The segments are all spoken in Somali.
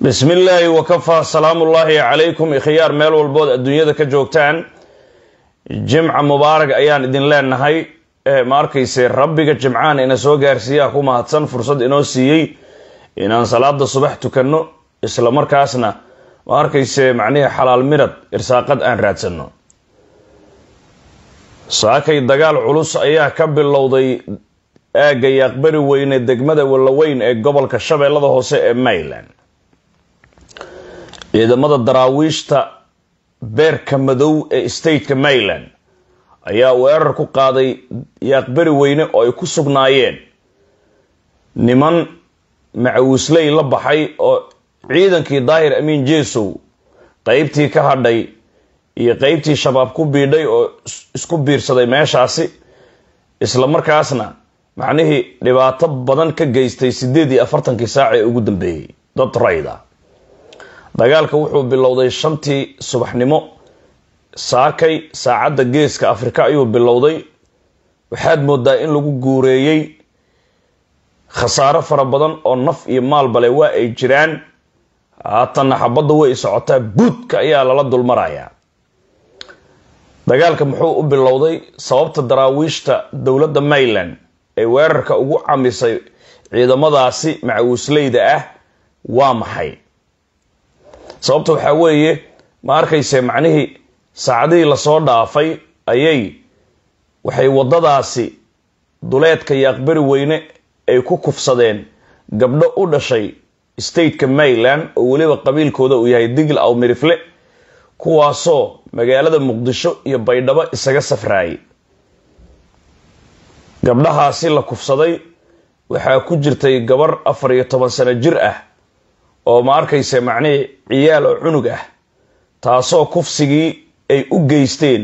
bismi illaahi wakafaa salaamu ullaahi calaykum ikhyaar meel walbood adduunyada ka joogtaan jimca mubaarag ayaan idin leenahay eh, ma arkayse rabbiga jimcaana ina soo gaarsiiyaa ku mahadsan fursad inoo siiyey inaan salaada subax tukanno isla markaasna ma arkayse macnihii xalaal mirad irsaaqad aan raadsano saakay dagaal culus ayaa ka bilowday aagga yaaqbari weyne degmada walaweyn ee gobolka shabeellada hoose ee maryland ciidamada daraawiishta beerka madow ee stateka maryland ayaa weerar ku qaaday yaaqbari weyne oo ay ku sugnaayeen niman macawisley la baxay oo ciidankii daahir amiin jeesow qeybtii ka hadhay iyo qeybtii shabaab ku biidhay oo isku biirsaday meeshaasi isla markaasna macnihii dhibaato badan ka geystay siddeed iyo afartankii saac ee ugu dambeeyey dad rayda dagaalka wuxuu bilowday shantii subaxnimo saakay saacadda geeska afrika ayuu bilowday waxaad moodaa in lagu guureeyey khasaaro fara badan oo naf iyo maal bale waa ay jiraan haatanna xabadda way socotaa buudka ayaa lala dulmarayaa dagaalka muxuu u bilowday sababta daraawiishta dowladda mayland ee weerarka ugu camisay ciidamadaasi macawisleyda ah waa maxay sababta waxaa weeye ma arkayse macnihii saacadihii lasoo dhaafay ayay waxay waddadaasi duleedka iyo aqbari weyne ay ku kufsadeen gabdho u dhashay stateka maryland oo weliba qabiilkooda uu yahay digl aw mirifle kuwaasoo magaalada muqdisho iyo baydhabo isaga safraayay gabdhahaasi la kufsaday waxaa ku jirtay gabar afar iyo toban sano jir ah oo ma arkayse macnihii ciyaal oo cunug ah taasoo kufsigii ay u geysteen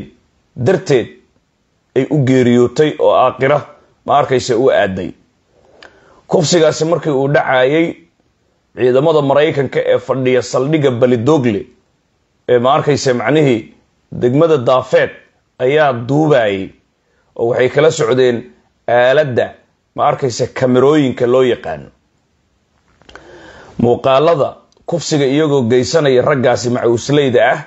darteed ay u geeriyootay oo aaqira ma arkayse u aaday kufsigaasi markii uu dhacayay ciidamada maraykanka ee fadhiya saldhigga balidoogle ee ma arkayse macnihii degmada daafeed ayaa duubayay oo waxay kala socdeen aaladda ma arkayse kamerooyinka loo yaqaano muuqaalada kufsiga iyagoo geysanaya raggaasi macuusleyda ah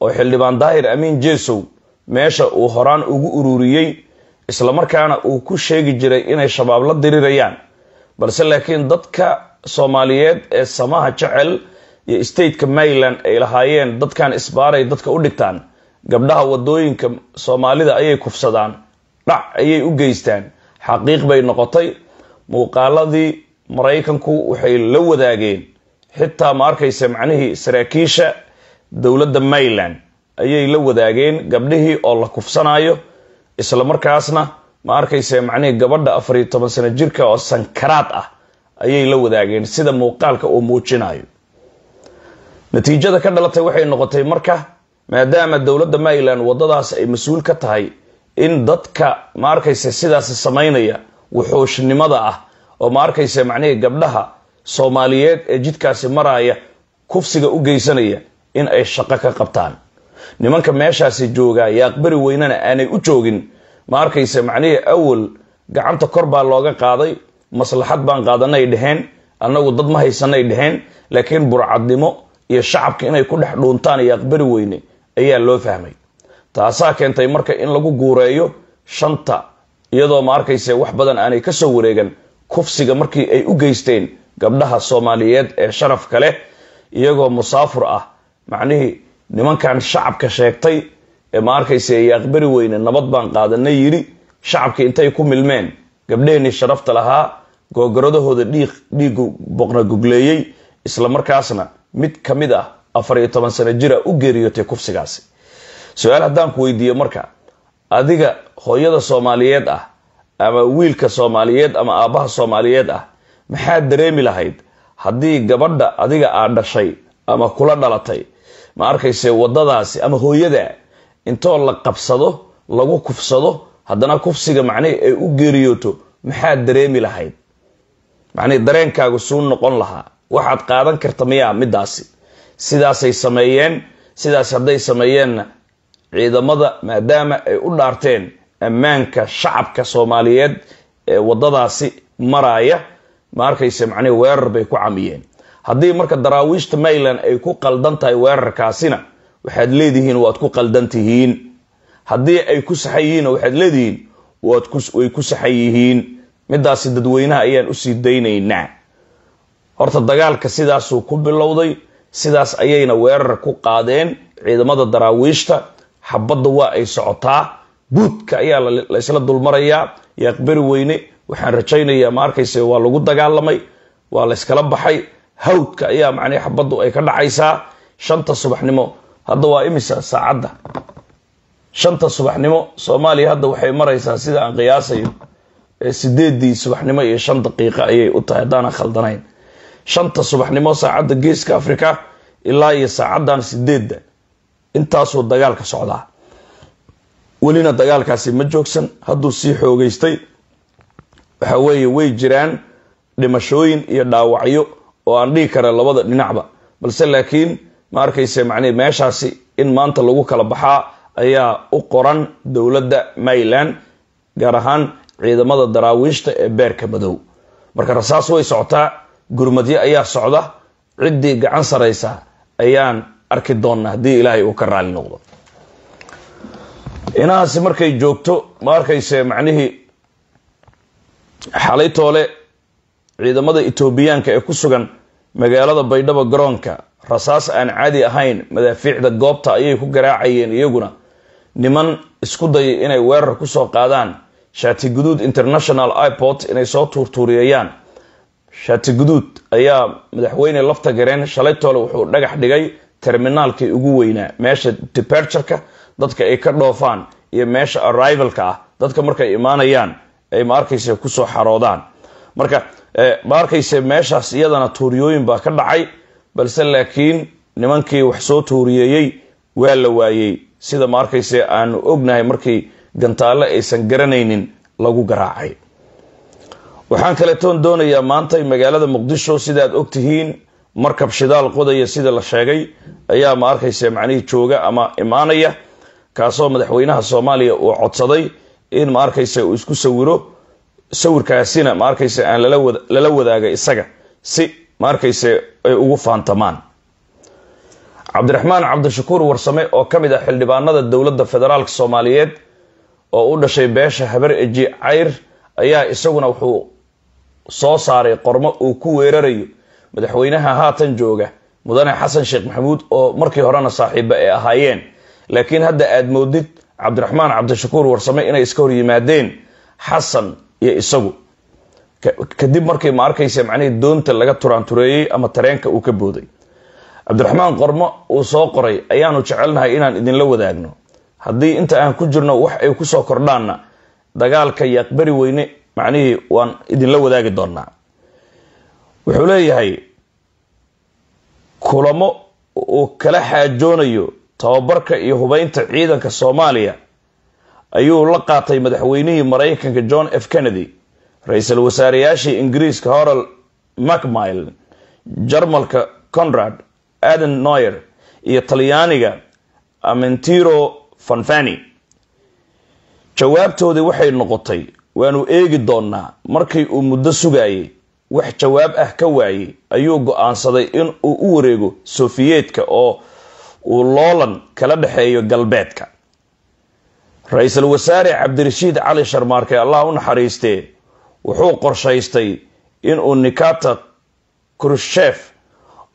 oo xildhibaan daahir amiin jeesow meesha uu horaan ugu ururiyey islamarkaana uu ku sheegi jiray inay shabaab la dirirayaan balse laakiin dadka soomaaliyeed ee samaha jecel iyo stateka maryland ay lahaayeen dadkan isbaaray dadka u dhigtaan gabdhaha wadooyinka soomaalida ayay kufsadaan dhac ayay u geystaan xaqiiq bay noqotay muuqaaladii maraykanku waxay la wadaageen xitaa ma arkaysa macnihii saraakiisha dowladda mayland ayay la wadaageen gabdhihii oo la kufsanaayo isla markaasna ma arkaysa macnihii gabadha afariyo toban sano jirka oo sankaraad ah ayay la wadaageen sida muuqaalka uu muujinaayo natiijada ka dhalatay waxay noqotay marka maadaama dowladda mayland waddadaas ay mas-uul ka tahay in dadka ma arkaysa sidaasi samaynaya wuxuushnimada ah oo ma arkaysa macnihii gabdhaha soomaaliyeed ee jidkaasi maraaya kufsiga u geysanaya in ay shaqo ka qabtaan nimanka meeshaasi joogaa yaaqbari weynena aanay u joogin ma arkaysa macnihii awal gacanta kor baa looga qaaday maslaxad baan qaadanay dheheen annagu dad ma haysanay dheheen laakiin burcadnimo iyo shacabka inay ku dhex dhuuntaan yaaqbari weyne ayaa loo fahmay taasaa keentay marka in lagu guureeyo shanta iyadoo ma arkaysa wax badan aanay ka soo wareegan kufsiga markii ay u geysteen gabdhaha soomaaliyeed ee sharafka leh iyagoo musaafur ah macnihii nimankan shacabka sheegtay ee ma arkayse yaaqbari weyne nabad baan qaadanay yidhi shacabkii intay ku milmeen gabdheheenii sharafta lahaa googoradahooda dhiiq dhiigu boqna gogleeyey isla markaasna mid ka mid ah afar iyo toban sano jira u geeriyootay kufsigaasi su-aal haddaan ku weydiiyo marka adiga hooyada soomaaliyeed ah ama wiilka soomaaliyeed ama aabaha soomaaliyeed ah maxaad dareemi lahayd haddii gabadha adiga aad dhashay ama kula dhalatay ma arkayse waddadaasi ama hooyada intoo la qabsado lagu kufsado haddana kufsiga macnihi ay u geeriyooto maxaad dareemi lahayd macnihii dareenkaagu suu noqon lahaa waxaad qaadan karta miyaa middaasi sidaasay sameeyeen sidaas hadday sameeyeenna ciidamada maadaama ay u dhaarteen ammaanka shacabka soomaaliyeed ee wadadaasi maraaya ma arkayse macnihii weerar bay ku camiyeen haddii marka daraawiishta mayland ay ku qaldan tahay weerarkaasina waxaad leedihiin waad ku qaldan tihiin haddii ay ku saxan yihiinna waxaad leedihiin way ku saxan yihiin midaasi dadweynaha ayaan usii daynaynaa horta dagaalka sidaasuu ku bilowday sidaas ayayna weerar ku qaadeen ciidamada daraawiishta xabadda waa ay socotaa buudka ayaa laysla dulmarayaa yaaqbari weyne waxaan rajaynayaa ma arkayse waa lagu dagaalamay waa layskala baxay hawdka ayaa macnii xabaddu ay ka dhacaysaa shanta subaxnimo hadda waa imisa saacadda shanta subaxnimo soomaaliya hadda waxay maraysaa sida aan qiyaasayo sideedii subaxnimo iyo shan daqiiqa ayay u tahay haddaana khaldanayn shanta subaxnimo saacadda geeska africa ilaa iyo saacaddan sideedda intaasuu dagaalka socdaa welina dagaalkaasi ma joogsan hadduu sii xoogeystay waxa weeye way jiraan dhimashooyin iyo dhaawacyo oo aan dhihi kara labada dhinacba balse laakiin ma arkayse macnii meeshaasi in maanta lagu kala baxaa ayaa u qoran dowladda maryland gaar ahaan ciidamada daraawiishta ee beerka madow marka rasaas way socotaa gurmadyo ayaa socda ciddii gacan saraysa ayaan arki doonnaa haddii ilaahay uu ka raali noqdo inahaasi markay joogto ma arkayse macnihii xalaytoole ciidamada etoobiyaanka ee ku sugan magaalada baydhabo garoonka rasaas aan caadi ahayn madaafiicda goobta ayay ku garaacayeen iyaguna niman isku dayay inay weerar kusoo qaadaan shaati guduud international iport inay soo tuurtuuriyayaan shaati guduud ayaa madaxweyne lafta gareen shalay toole wuxuu dhagax dhigay terminaalkii ugu weynaa meesha deperturka dadka ay ka dhoofaan iyo meesha arrivalka ah dadka markay imaanayaan ay ma arkayse kusoo xaroodaan marka ma eh, meeshaas iyadana tuuriyooyin baa ka dhacay balse laakiin nimankii wax soo tuuriyeeyey waa la waayey sida ma aanu ognahay markii gantaalle aysan garanaynin lagu garaacay waxaan kaletoon doonayaa maanta magaalada muqdisho sidaad og tihiin markab shidaal qodaya sida la sheegay ayaa ma arkayse macnihii jooga ama imaanaya kaasoo madaxweynaha soomaaliya uu codsaday in ma uu isku sawiro sawirkaasina ma aan lala wadaaga isaga si ma ay ugu faantamaan cabdiraxmaan cabdishakuur warsame oo ka mid ah xildhibaanada dowladda federaalk soomaaliyeed oo u dhashay beesha habar eji cayr ayaa isaguna wuxuu soo saaray qormo uu ku weerarayo madaxweynaha haatan jooga mudane xasan sheekh maxamuud oo markii horena saaxiibba ay ahaayeen laakiin hadda aad moodid cabdiraxmaan cabdishakuur warsame inay iska hor yimaadeen xasan iyo isagu kadib markay ma arkaysa macnihii doonta laga turaantureeyey ama tareenka uu ka booday cabdiraxmaan qormo uu soo qoray ayaanu jecelnahay inaan idinla wadaagno haddii inta aan ku jirno wax ay kusoo kordhaanna dagaalka yaaqbari weyne macnihii waan idinla wadaagi doonaa wuxuu leeyahay kulamo uu kala xaajoonayo tababarka iyo hubeynta ciidanka soomaaliya ayuu la qaatay madaxweynihii maraykanka john f kennedy ra-iisul wasaareyaashii ingiriiska horal macmile jarmalka conrad aden noyer iyo talyaaniga amentiro fanfani jawaabtoodii waxay noqotay waanu eegi doonaa markii uu muddo sugayay wax jawaab ah ka waayey ayuu go-aansaday in uu u wareego sofiyeetka oo uu loolan kala dhexeeyo galbeedka ra-iisul wasaare cabdirashiid cali sharmaarke allah u naxariistee wuxuu qorshaystay inuu nikata krushef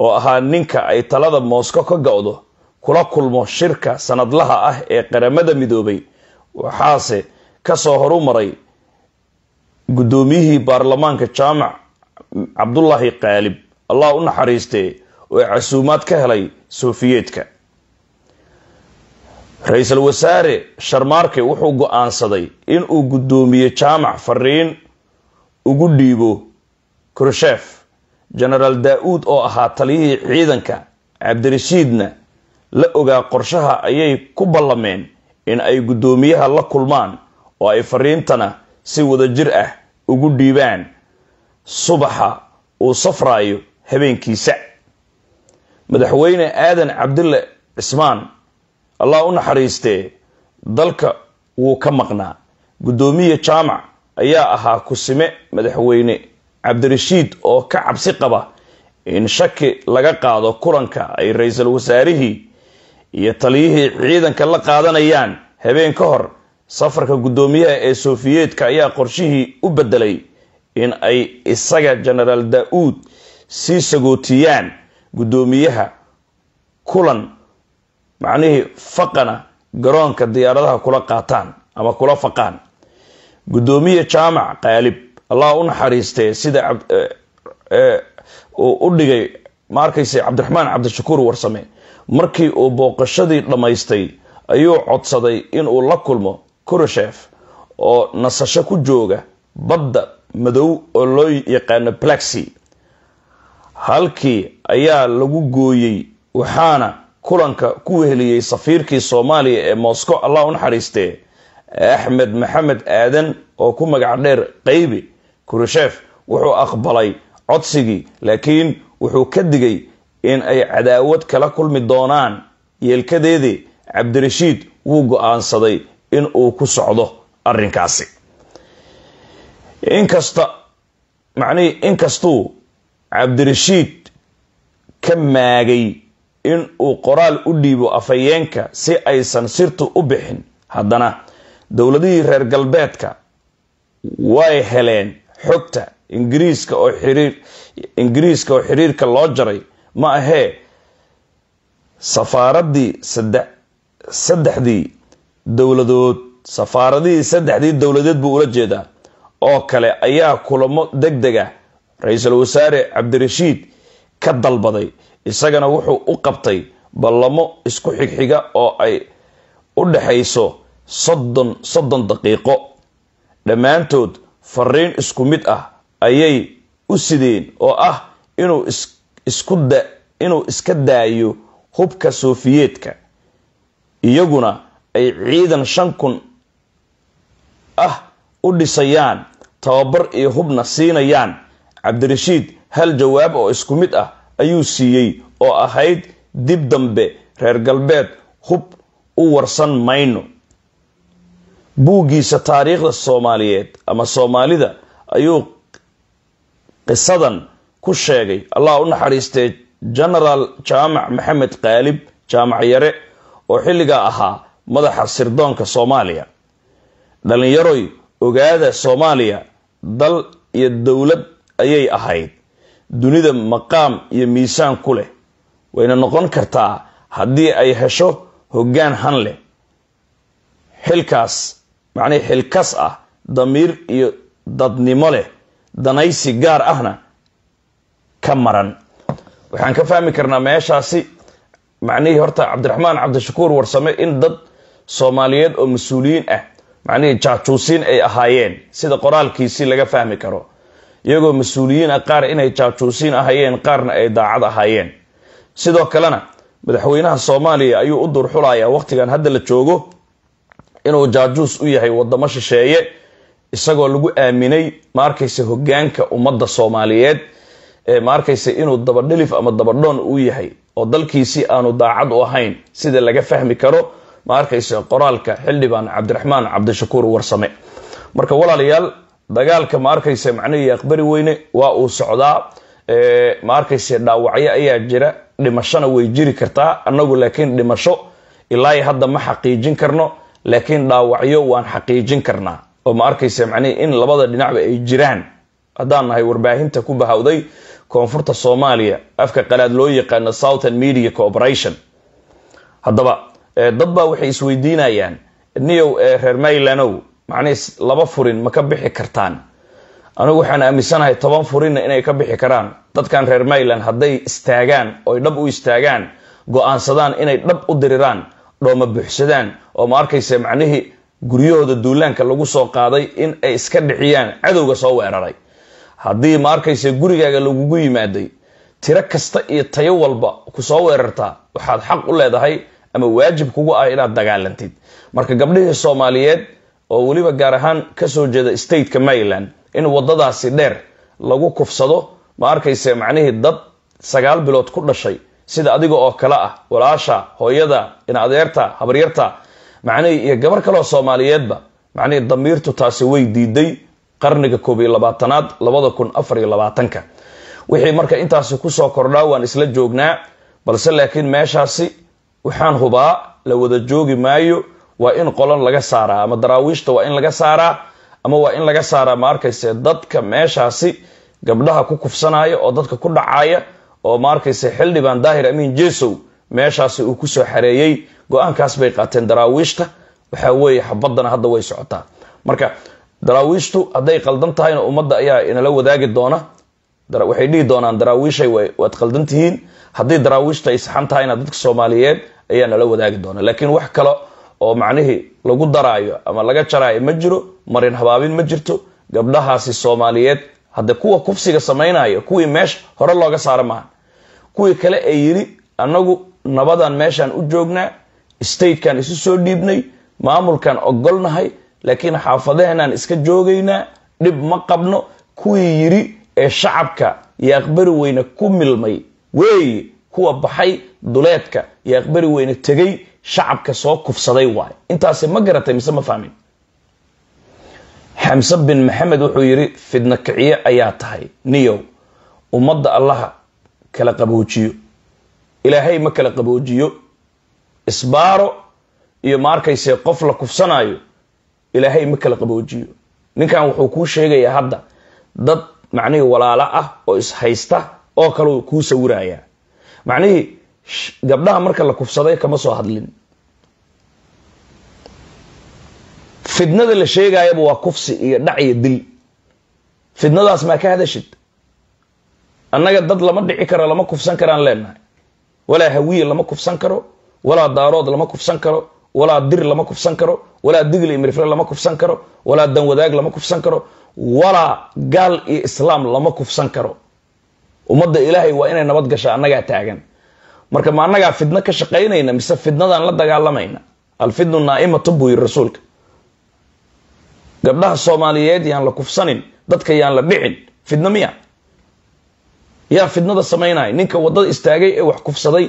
oo ahaa ninka ay talada moosko ka go-do kula kulmo shirka sannadlaha ah ee qaramada midoobay waxaase kasoo horumaray guddoomiyihii baarlamaanka jaamac cabdullaahi qaalib allah u naxariistee oo casuumaad ka helay sofiyeedka ra-iisul wasaare sharmaarke wuxuu go-aansaday inuu guddoomiye jaamac fariin ugu dhiibo krushef genaraal daa-uud oo ahaa taliyihii ciidanka cabdirashiidna la ogaa qorshaha ayay ku ballameen in ay guddoomiyaha la kulmaan oo ay fariintana si wada jir ah ugu dhiibaan subaxa uu safraayo habeenkiisa madaxweyne aadan cabdille cismaan allah u naxariistee dalka wuu ka maqnaa guddoomiye jaamac ayaa ahaa kusime madaxweyne cabdirashiid oo ka cabsi qaba in shaki laga qaado kulanka ay ra-iisul wasaarihii iyo taliyihii ciidanka la qaadanayaan habeen ka hor safarka guddoomiyaha ee soofiyeedka ayaa qorshihii u bedelay in ay isaga genaraal da-uud sii sagootiyaan guddoomiyaha kulan macnihii faqana garoonka diyaaradaha kula qaataan ama kula faqaan guddoomiye jaamac qaalib allah u naxariistee sida eh, eh, u dhigay ma arkayse cabdiraxmaan cabdishakuur warsame markii uu booqashadii dhammaystay ayuu codsaday inuu la kulmo kurashef oo nasasho ku jooga badda madow oo loo yaqaano blaxi halkii ayaa lagu gooyey waxaana kulanka ku weheliyey safiirkii soomaaliya ee moscow allah u axmed maxamed aadan oo ku magac dheer qaybi kurushef wuxuu aqbalay codsigii laakiin wuxuu ka digay in ay cadaawad kala kulmi doonaan yeelkadeedii cabdirashiid wuu go-aansaday in uu ku socdo arrinkaasi inkasta macnihii inkastuu cabdirashiid ka maagay in uu qoraal u dhiibo afhayeenka si aysan sirtu u bixin haddana dowladihii reer galbeedka way heleen xogta ingiriiska oo xiriir ingiriiska oo xiriirka loo jaray ma ahee safaaraddii saddex saddexdii dowladood safaaradihii saddexdii dowladeed buu ula jeedaa oo kale ayaa kulamo deg deg ah ra-iisul wasaare cabdirashiid ka dalbaday isagana wuxuu u qabtay ballamo isku xigxiga oo ay u dhexayso soddon soddon daqiiqo dhammaantood fariin isku mid ah ayay u sideen oo ah inuu inuu iska daayo hubka soofiyeedka iyaguna ay ciidan shan kun ah u dhisayaan tababar iyo hubna siinayaan cabdirashiid hal jawaab oo isku mid ah ayuu siiyey oo ahayd dib dambe reer galbeed hub u warsan mayno buuggiisa taariikhda soomaaliyeed ama soomaalida ayuu qisadan ku sheegay allah u naxariistay jenaraal jaamac maxamed qaalib jaamac yare oo xilligaa ahaa madaxa sirdoonka soomaaliya dhalinyaroy ogaada soomaaliya dal iyo dowlad ayay ahayd dunida maqaam iyo miisaan ku leh wayna noqon kartaa haddii ay hesho hoggaan han leh xilkaas macnihii xilkas ah damiir iyo dadnimo leh danaysi gaar ahna ka maran waxaan ka fahmi karnaa meeshaasi macnihii horta cabdiraxmaan cabdishakuur warsame in dad soomaaliyeed oo mas-uuliyiin ah macnihii jaajuusiin ay ahaayeen sida qoraalkiisii laga fahmi karo iyagoo mas-uuliyiina ah, qaar inay jaajuusiin ahayeen qaarna ay daacad ahaayeen sidoo kalena madaxweynaha soomaaliya ayuu u durxulayaa waqtigan hadda la joogo inuu jaajuus u yahay wadamo shisheeye isagoo lagu aaminay ma arkayse hogaanka ummadda soomaaliyeed ma arkayse inuu dabadhilif ama dabadhoon u yahay oo dalkiisii aanu daacad u ahayn sida laga fahmi karo ma qoraalka xildhibaan cabdiraxmaan cabdishakuur warsame marka walaalayaal dagaalka ma arkayse macnihii aqbari weyne waa uu socdaa ma arkayse dhaawacyo ayaa jira dhimashona way jiri kartaa annagu laakiin dhimasho ilaa hadda ma xaqiijin karno laakiin dhaawacyo waan xaqiijin karnaa oo ma arkayse macnihii in labada dhinacba ay jiraan haddaan nahay warbaahinta ku bahawday koonfurta soomaaliya afka qalaad loo yaqaano southern media corporation haddaba dad baa waxay isweydiinayaan niyow reer mailanow macnay laba furin ma ka bixi kartaan anugu waxaan aaminsanahay toban furinna inay ka bixi karaan dadkan reer mayland hadday istaagaan oy dhab u istaagaan go'aansadaan inay dhab u diriraan dhooma buuxsadaan oo ma arkaysa macnihii guryahooda duulaanka lagu soo qaaday in ay iska dhiciyaan cadowga soo weeraray haddii ma arkaysa gurigaaga lagugu yimaaday tiro kasta iyo tayo walba kusoo weerartaa waxaad xaq u leedahay ama waajib kugu ah inaad dagaalantid marka gabdhihii soomaaliyeed oo weliba gaar ahaan kasoo jeeda stateka maryland in wadadaasi dheer lagu kufsado ma arkayse macnihii dad sagaal bilood ku dhashay sida adiga oo kale ah walaasha hooyada inadeerta habaryarta macnihii iyo gabar kaleoo soomaaliyeedba macnihii damiirtu taasi way diiday qarniga koob iyo labaatanaad labada kun afar iyo labaatanka wixii marka intaasi kusoo kordhaa waan isla joognaa balse laakiin meeshaasi waxaan hubaa la wada joogi maayo waa in qolon laga saaraa ama daraawiishta waa in laga saaraa ama waa in laga saaraa ma dadka meeshaasi gabdhaha ku kufsanaya oo dadka ku dhacaya oo ma arkayse xildhibaan daahir amiin jesow meeshaasi uu kusoo xareeyey go-aankaas bay qaateen daraawiishta waxaa weeye xabadana hadda way socotaa marka daraawiishtu hadday qaldan tahayna ummadda ayaa inala wadaagi doona waxay dhihi doonaan daraawiishay waad qaldan tihiin haddii daraawiishta ay saxan tahayna dadka soomaaliyeed ayaa nala wadaagi doona laakiin wax kalo oo macnihii lagu daraayo ama laga jaraayo ma jiro marin habaabin ma jirto gabdhahaasi soomaaliyeed hadde kuwa kufsiga samaynaya kuwii meesha hore looga saara maaha kuwii kale ee yidhi annagu nabadan meeshaan u joognaa statekan isu soo dhiibnay maamulkan ogolnahay laakiin xaafadaheenaan iska joogaynaa dhib ma qabno kuwii yidhi ee shacabka iyo aqbari weyne ku milmay weeye kuwa baxay duleedka iyo aqbari weyne tegey shacabka soo kufsaday waay intaas ma garatay mise ma fahmin xamse bin maxamed wuxuu yiri fidna kiciye ayaa tahay niyow ummadda allaha kala qaboojiyo ilaahay ma kala qaboojiyo isbaaro iyo maarkayse qof la kufsanaayo ilaahay ma kala qaboojiyo ninkan wuxuu kuu sheegayaa hadda dad macnihii walaalo ah oo ishaysta oo kale kuu sawirayaa macnihii gabdhaha marka la kufsaday kama soo hadlin fidnada la sheegaayaba waa kufsi iyo dhac iyo dil fidnadaas maa ka hadashid annaga dad lama dhici karo lama kufsan karaan leenahay walaa hawiye lama kufsan karo walaa daarood lama kufsan karo walaa dir lama kufsan karo walaa digli mirfle lama kufsan karo walaa danwadaag lama kufsan karo walaa gaal iyo islaam lama kufsan karo ummadda ilaahay waa inay nabad gasho annagaa taagan marka ma annagaa fidno ka shaqaynayna mise fidnadan la dagaalamayna alfidnu naaimatu buu yiri rasuulka gabdhaha soomaaliyeed yaan la kufsanin dadka yaan la dhicin fidno miya yaa fidnada samaynaya ninka waddada istaagay ee wax kufsaday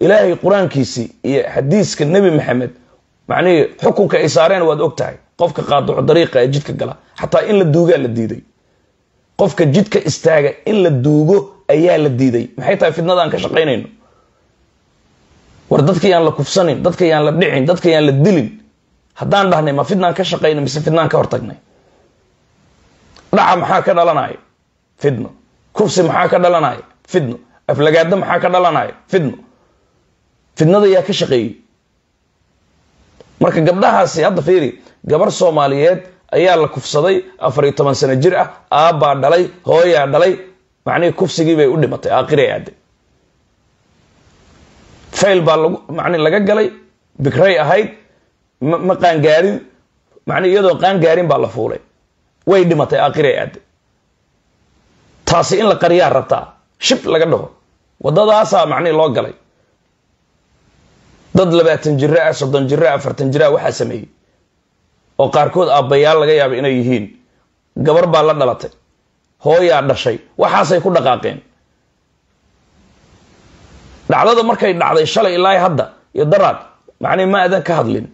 ilaahay qur-aankiisii iyo xadiiska nebi maxamed macnihii xukunka ay saareen waad og tahay qofka qaaduco dariiqa ee jidka gala xataa in la duugaa la diiday qofka jidka istaaga in la duugo ayaa la diiday maxay tahay fidnadan ka shaqaynayno war dadka yaan la kufsanin dadka yaan la dhicin dadka yaan la dilin haddaan dhahnay ma fidnaan ka shaqayna mise fidnaan ka hortagnay dhaca maxaa ka dhalanaya fidno kufsi maxaa ka dhalanaya fidno aflagaado maxaa ka dhalanaya fidno fidnada yaa ka shaqeeyey marka gabdhahaasi hadda fiiri gabar soomaaliyeed ayaa la kufsaday afar iyo toban sano jir ah aabbaa dhalay hooyaa dhalay macnihii kufsigii bay u dhimatay aakhiri ay aaday fail baa lagu man laga galay bikray ahayd ma qaangaarin man iyadoo qaangaarin baa la fuulay way dhimatay aakiray aada taasi in la qariyaa rabtaa shib laga dhaho wadadaasaa macnii loo galay dad labaatan jira ah soddon jira afartan jira waxaa sameeyey oo qaarkood aabbayaal laga yaabay inay yihiin gabar baa la dhalatay hooyaa dhashay waxaasay ku dhaqaaqeen dhacdada markay dhacday shalay ilaa hadda iyo daraad macnihi ma adan ka hadlin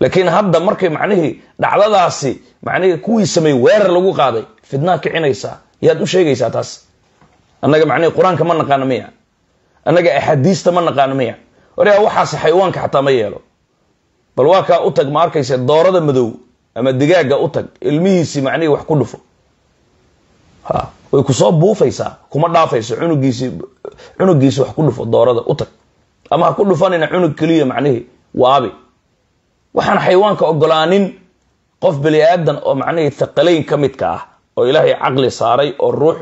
laakiin hadda markay macnihii dhacdadaasi macnihii kuwii sameeyey weerar lagu qaaday fidnaa kicinaysaa yaad u sheegaysaa taas annaga macnihii qur-aanka ma naqaano miya annaga axaadiista ma naqaano miya oraa waxaase xayawaanka xataa ma yeelo bal waa kaa u tag ma arkayse doorada madow ama digaagga u tag ilmihiisii macnihii wax ku dhufo ha way kusoo buufaysaa kuma dhaafayso cunugiisi cunugiisi wax ku dhufo doorada u tag ama ha ku dhufanayna cunug keliya macnihii waabi waxaan xayawaanka ogolaanin qof bini aadan oo macnihii thaqalayn ka midka ah oo ilaahay caqli saaray oo ruux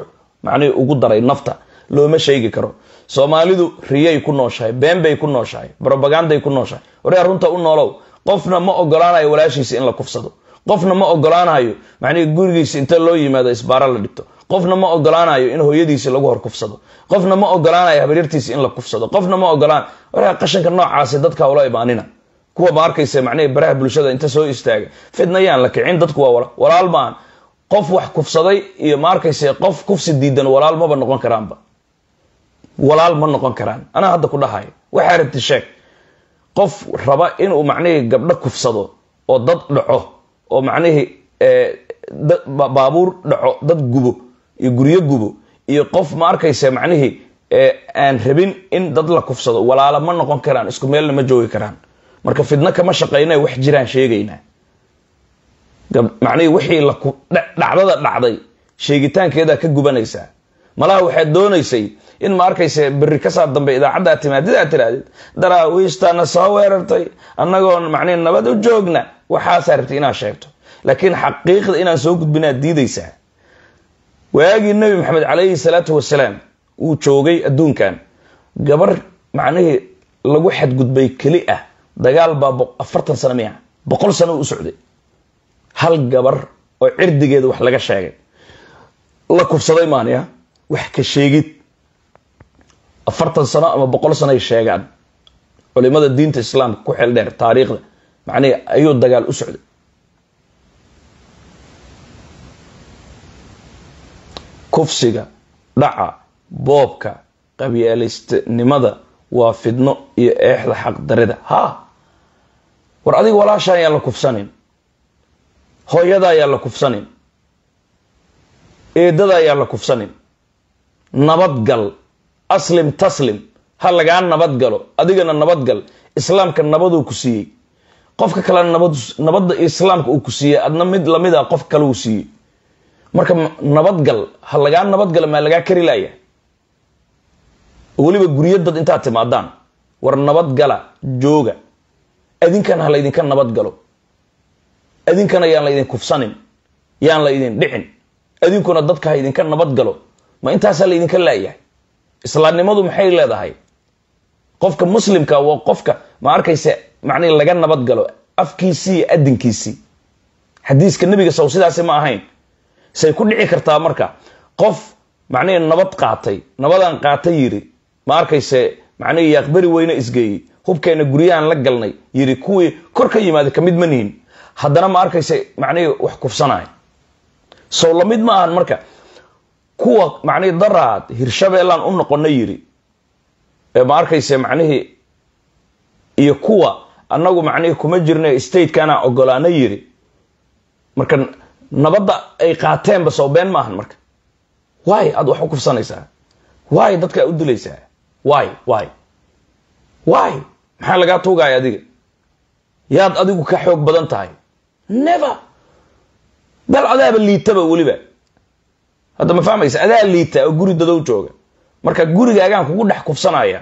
macnihii ugu daray nafta looma sheegi karo soomaalidu riyay ku nooshahay been bay ku nooshahay robaganday ku nooshahay waraa runta u noolow qofna ma ogolaanayo walaashiisi in la kufsado qofna ma ogolaanayo macnihii gurigiisi inta loo yimaado isbaara la dhigto qofna ma ogolaanayo in hooyadiisi lagu hor kufsado qofna ma ogolaanayo habaryartiisi in la kufsado qofna ma ogolaan war qashanka noocaasi dadka ula imaanina kuwa ma arkaysa macnihii baraha bulshada inta soo istaaga fidna yaan la kicin dadku waa wala walaal maan qof wax kufsaday iyo ma arkaysa qof kufsi diidan walaal maba noqon karaanba walaal ma noqon karaan anaa hadda ku dhahayo waxaa rabti sheeg qof raba inuu macnihii gabdho kufsado oo dad dhaco oo macnihii eh, baabuur dhaco dad gubo iyo guryo gubo iyo qof ma arkaysa macnihii aan rabin in dad la kufsado walaala ma noqon karaan isku meelna ma joogi karaan marka fidno kama shaqayna wax jiraan sheegaynaa macnihii wixii dhacdada dhacday sheegitaankeedaa ka gubanaysaa malaha waxaad doonaysay in ma arkayse beri kasaa dambe idaacaddaa timaadidaa tiraahdeed daraawiishtaana soo weerartay annagoon macnihi nabad u joogna waxaasaa rabtay inaad sheegto laakiin xaqiiqda inaan soo gudbinaad diidaysaa waagii nabi maxamed calayhi salaatu wasalaam uu joogay adduunkan gabar macnihii lagu xadgudbay keli ah dagaal baa afartan sano miya boqol sano u socday hal gabar oo cirdigeeda wax laga sheegay la kufsaday maania ah, wax ka sheegid afartan sano ama boqol sanoay sheegaan culimada diinta islaamka ku xeeldheer taariikhda macnihii ayuu dagaal u socday kufsiga dhaca boobka qabyaalistnimada waa fidno iyo eexda xaqdarida ha war adiga walaashaa ayaan la kufsanin hooyada yaan la kufsanin eedada yaan la kufsanin nabadgal aslim taslim ha lagaa nabadgalo adigana nabadgal islaamka nabaduu ku siiyey qofka kalena nabadda islaamka uu ku siiyey adna mid lamid a ah, qof kale uu siiyey marka nabadgal ha lagaa nabadgala maa lagaa kari laaya oo weliba guryo dad intaad timaadaan war nabadgala jooga adinkana ha laydinka nabadgalo adinkana yaan laydin kufsanin yaan laydin dhicin adinkuna dadka ha idinka nabadgalo ma intaasaa laydinka laayahay islaamnimadu maxay leedahay qofka muslimka waa qofka ma arkayse macnii laga nabadgalo afkiisii iyo adinkiisii xadiiska nebiga saw sidaasi ma ahayn say ku dhici kartaa marka qof macnihii nabad qaatay nabadaan qaatay yiri ma arkayse macnihii yaaqbari weyne isgeeyey hubkeena guryahan la galnay yiri kuwii kor ka yimaada ka mid ma nihin haddana ma arkayse macnihii wax kufsanay sow lamid ma ahan marka kuwa macnihii daraad hirshabeellaan u noqona yiri ma arkayse macnihii iyo kuwa annagu macnihii kuma jirna statekanaa ogolaana yiri marka nabadda ay qaateenba soo been maahan marka waay aada wax u kufsanaysaa waay dadka u dilaysaa waay waay waay maxaa lagaa tuugaya adiga yaad adigu ka xoog badan tahay never bal adaaba liitaba weliba hadda ma fahmaysa adaa liita oo guri dadow jooga marka gurigaagaan kugu dhex kufsanaya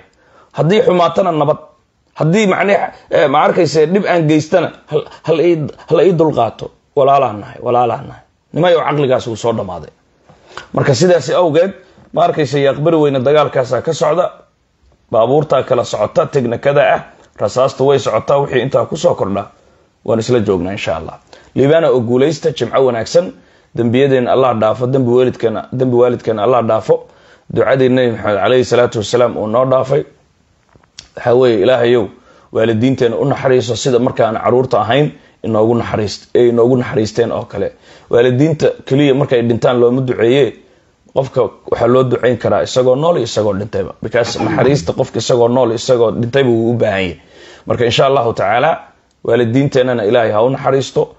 haddii xumaatana nabad haddii man eh, ma arkayse dhib aan geystana hal ii dulqaato walaalaa nahay walaalaa nahay nimay oo caqligaas uu soo dhamaaday marka sidaas awgeed ma arkaysa yaaqbari weyne dagaalkaasaa ka socda baabuurtaa kala socota tegnakada ah rasaasta way socotaa wixii intaa kusoo kordha waan isla joognaa insha allah liibaana oo guulaysta jimco wanaagsan dembiyadeen allah dhaafo dembi waalidkeena allah dhaafo ducadii nabi maxamed caleyhi salaatu wasalaam uu noo dhaafay waxaa weye ilaahayow waalidiinteena u naxariiso sida markaan caruurta ahayn inoogu naxariisteen oo kale waalidiinta keliya markay dhintaan looma duceeye qofka waxaa loo duceyn karaa isagoo nool iyo isagoo dhintayba because naxariista qofka isagoo nool isagoo dhintayba wuu u baahanyay marka insha allahu tacaala waalidiinteenana ilaahay ha u naxariisto